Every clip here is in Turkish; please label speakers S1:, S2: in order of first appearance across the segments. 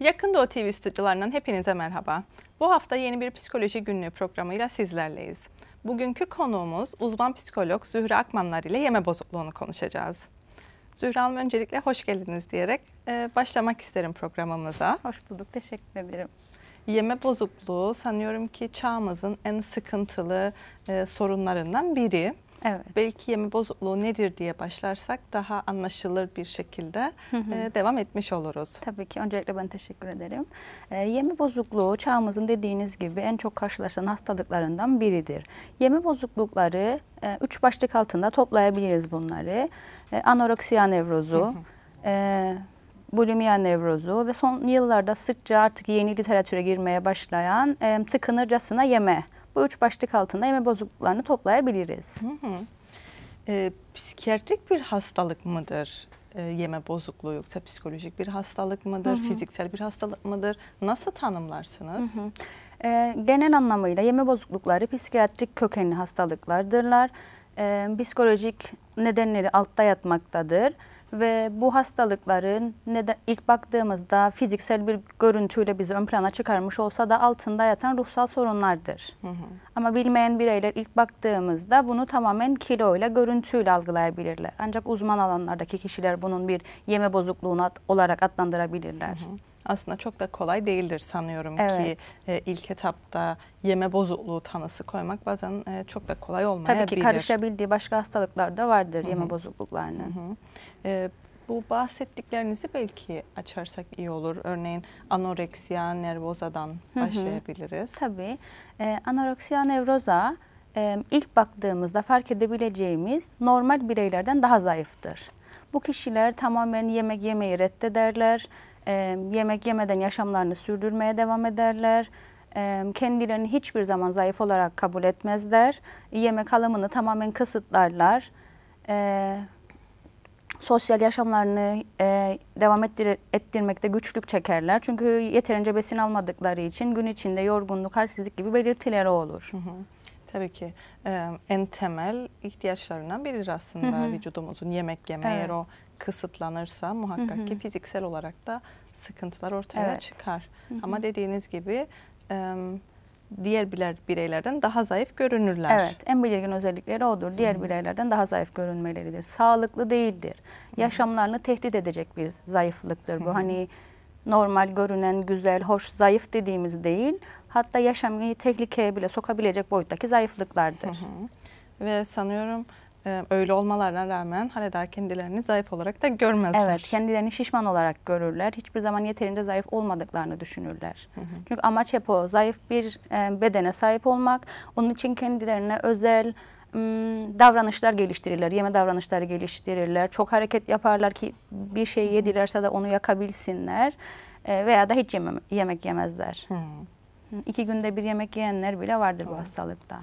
S1: Yakın Doğu TV stüdyolarından hepinize merhaba. Bu hafta yeni bir psikoloji günlüğü programıyla sizlerleyiz. Bugünkü konuğumuz uzman psikolog Zühre Akmanlar ile yeme bozukluğunu konuşacağız. Zühre Hanım öncelikle hoş geldiniz diyerek e, başlamak isterim programımıza. Hoş bulduk, teşekkür ederim. Yeme bozukluğu sanıyorum ki çağımızın en sıkıntılı e, sorunlarından biri. Evet. Belki yeme bozukluğu nedir diye başlarsak daha anlaşılır bir şekilde hı hı. devam etmiş oluruz. Tabii ki. Öncelikle ben teşekkür ederim. E, yeme bozukluğu çağımızın
S2: dediğiniz gibi en çok karşılaşılan hastalıklarından biridir. Yeme bozuklukları üç başlık altında toplayabiliriz bunları. anoreksiya nevrozu, hı nevrozu ve son yıllarda sıkça artık yeni literatüre girmeye başlayan tıkınırcasına yeme bu üç başlık altında yeme bozukluklarını toplayabiliriz. Hı
S1: ee, psikiyatrik bir hastalık mıdır e, yeme bozukluğu yoksa psikolojik bir hastalık mıdır, hı hı. fiziksel bir hastalık mıdır? Nasıl tanımlarsınız? Hı
S2: ee, genel anlamıyla yeme bozuklukları psikiyatrik kökenli hastalıklardırlar. E, psikolojik nedenleri altta yatmaktadır ve bu hastalıkların neden, ilk baktığımızda fiziksel bir görüntüyle bizi ön plana çıkarmış olsa da altında yatan ruhsal sorunlardır. Hı hı. Ama bilmeyen bireyler ilk baktığımızda bunu tamamen kilo ile görüntüyle algılayabilirler. Ancak uzman alanlardaki kişiler bunun bir yeme bozukluğuna olarak adlandırabilirler. Hı
S1: hı aslında çok da kolay değildir sanıyorum evet. ki e, ilk etapta yeme bozukluğu tanısı koymak bazen e, çok da kolay olmayabilir. Tabii ki karışabildiği
S2: başka hastalıklar da vardır Hı -hı. yeme bozukluklarının. Hı
S1: -hı. E, bu bahsettiklerinizi belki açarsak iyi olur. Örneğin anoreksiya, nervozadan Hı -hı. başlayabiliriz. Tabii.
S2: E, anoreksiya, nevroza e, ilk baktığımızda fark edebileceğimiz normal bireylerden daha zayıftır. Bu kişiler tamamen yemek yemeyi reddederler e, yemek yemeden yaşamlarını sürdürmeye devam ederler. E, kendilerini hiçbir zaman zayıf olarak kabul etmezler. Yemek alımını tamamen kısıtlarlar. E, sosyal yaşamlarını e, devam ettir ettirmekte güçlük çekerler. Çünkü yeterince besin almadıkları için gün içinde
S1: yorgunluk, halsizlik gibi belirtileri olur. Hı hı. Tabii ki e, en temel ihtiyaçlarından biridir aslında hı hı. vücudumuzun yemek yeme evet. o kısıtlanırsa muhakkak hı hı. ki fiziksel olarak da sıkıntılar ortaya evet. çıkar. Hı hı. Ama dediğiniz gibi e, diğer bireylerden daha zayıf görünürler. Evet,
S2: en belirgin özellikleri odur. Diğer Hı. bireylerden daha zayıf görünmeleridir. Sağlıklı değildir. Hı. Yaşamlarını tehdit edecek bir zayıflıktır bu. Hı. Hani normal görünen, güzel, hoş, zayıf dediğimiz değil, hatta yaşamını tehlikeye bile sokabilecek boyuttaki zayıflıklardır.
S1: Hı hı. Ve sanıyorum e, öyle olmalarına rağmen hala kendilerini zayıf olarak da görmezler. Evet, kendilerini şişman
S2: olarak görürler. Hiçbir zaman yeterince zayıf olmadıklarını düşünürler. Hı hı. Çünkü amaç hep o, zayıf bir e, bedene sahip olmak. Onun için kendilerine özel, Hmm, davranışlar geliştirirler, yeme davranışları geliştirirler. Çok hareket yaparlar ki bir şey yedilerse de onu yakabilsinler e, veya da hiç yemem, yemek yemezler. Hmm. İki günde bir yemek yiyenler bile vardır hmm. bu hastalıkta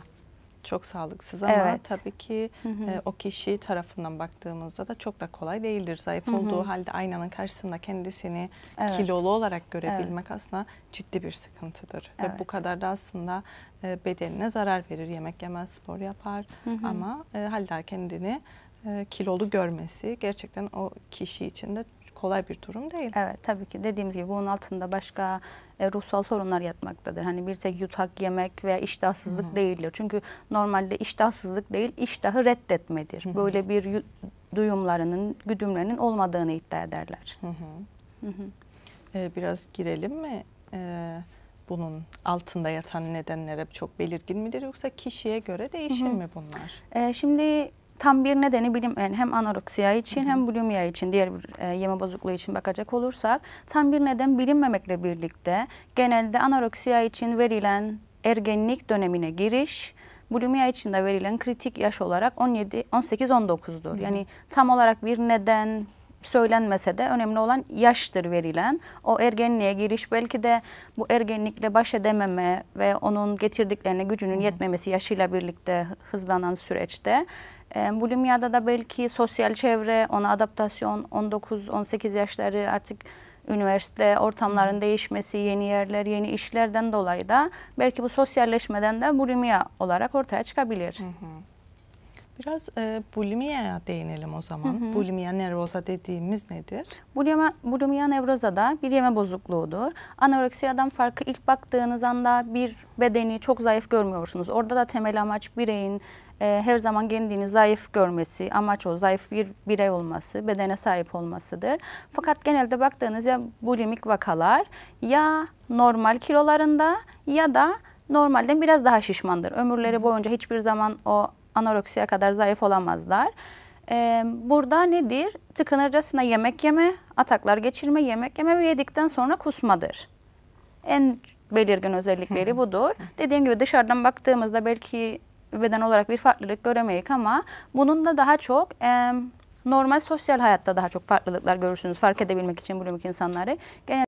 S1: çok sağlıksız ama evet. tabii ki E, o kişi tarafından baktığımızda da çok da kolay değildir. Zayıf hı hı. olduğu halde aynanın karşısında kendisini evet. kilolu olarak görebilmek evet. aslında ciddi bir sıkıntıdır. Evet. Ve bu kadar da aslında e, bedenine zarar verir. Yemek yemez, spor yapar hı hı. ama e, halde kendini e, kilolu görmesi gerçekten o kişi için de kolay
S2: bir durum değil. Evet tabii ki dediğimiz gibi bunun altında başka e, ruhsal sorunlar yatmaktadır. Hani bir tek yutak yemek veya iştahsızlık Hı-hı. değildir. Çünkü normalde iştahsızlık değil iştahı reddetmedir. Hı-hı. Böyle bir duyumlarının, güdümlerinin olmadığını iddia ederler. Hı hı. Hı hı.
S1: Ee, biraz girelim mi? Ee, bunun altında yatan nedenlere çok belirgin midir yoksa kişiye göre değişir hı hı. mi bunlar?
S2: Ee, şimdi Tam bir nedeni bilim yani hem anoreksiya için hem bulimia için diğer bir e, yeme bozukluğu için bakacak olursak tam bir neden bilinmemekle birlikte genelde anoreksiya için verilen ergenlik dönemine giriş bulimia için de verilen kritik yaş olarak 17 18 19'dur. hı Yani tam olarak bir neden söylenmese de önemli olan yaştır verilen. O ergenliğe giriş belki de bu ergenlikle baş edememe ve onun getirdiklerine gücünün yetmemesi yaşıyla birlikte hızlanan süreçte. E, bulimyada da belki sosyal çevre, ona adaptasyon, 19-18 yaşları artık üniversite ortamların değişmesi, yeni yerler, yeni işlerden dolayı da belki bu sosyalleşmeden de bulimya olarak ortaya çıkabilir. Hı hı.
S1: Biraz e, bulimiye değinelim o zaman. Hı hı. Bulimia nervosa dediğimiz nedir?
S2: Bulimia, bulimia nevroza da bir yeme bozukluğudur. Anoreksiyadan farkı ilk baktığınız anda bir bedeni çok zayıf görmüyorsunuz. Orada da temel amaç bireyin e, her zaman kendini zayıf görmesi, amaç o zayıf bir birey olması, bedene sahip olmasıdır. Fakat genelde baktığınız ya bulimik vakalar ya normal kilolarında ya da normalden biraz daha şişmandır. Ömürleri boyunca hiçbir zaman o anoreksiye kadar zayıf olamazlar. Ee, burada nedir? Tıkınırcasına yemek yeme, ataklar geçirme, yemek yeme ve yedikten sonra kusmadır. En belirgin özellikleri budur. Dediğim gibi dışarıdan baktığımızda belki beden olarak bir farklılık göremeyik ama bunun da daha çok e, normal sosyal hayatta daha çok farklılıklar görürsünüz fark edebilmek için bulimik insanları. Genel